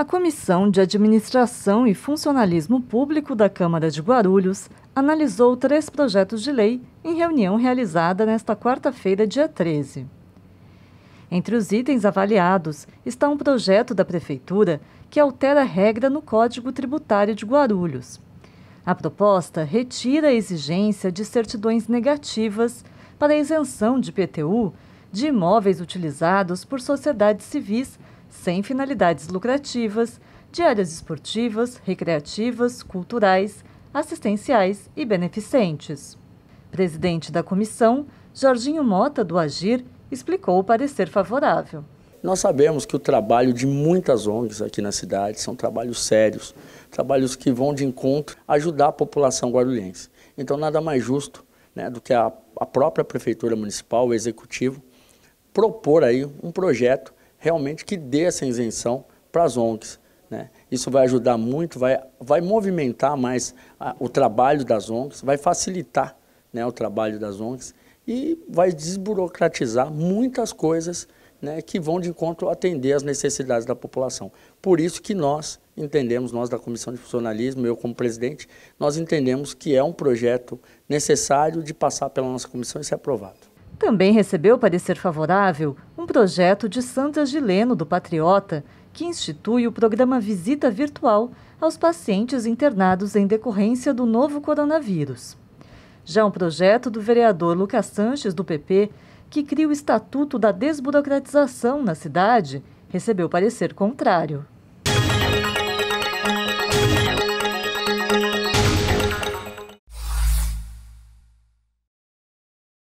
A Comissão de Administração e Funcionalismo Público da Câmara de Guarulhos analisou três projetos de lei em reunião realizada nesta quarta-feira, dia 13. Entre os itens avaliados está um projeto da Prefeitura que altera a regra no Código Tributário de Guarulhos. A proposta retira a exigência de certidões negativas para a isenção de PTU de imóveis utilizados por sociedades civis sem finalidades lucrativas, de áreas esportivas, recreativas, culturais, assistenciais e beneficentes. Presidente da comissão, Jorginho Mota, do Agir, explicou o parecer favorável. Nós sabemos que o trabalho de muitas ONGs aqui na cidade são trabalhos sérios, trabalhos que vão de encontro a ajudar a população guarulhense. Então, nada mais justo né, do que a, a própria Prefeitura Municipal, o Executivo, propor aí um projeto realmente que dê essa isenção para as ONGs. Né? Isso vai ajudar muito, vai, vai movimentar mais a, o trabalho das ONGs, vai facilitar né, o trabalho das ONGs e vai desburocratizar muitas coisas né, que vão de encontro atender às necessidades da população. Por isso que nós entendemos, nós da Comissão de Funcionalismo, eu como presidente, nós entendemos que é um projeto necessário de passar pela nossa comissão e ser aprovado. Também recebeu parecer favorável um projeto de Sandra Gileno, do Patriota, que institui o programa Visita Virtual aos pacientes internados em decorrência do novo coronavírus. Já um projeto do vereador Lucas Sanches, do PP, que cria o Estatuto da Desburocratização na cidade, recebeu parecer contrário.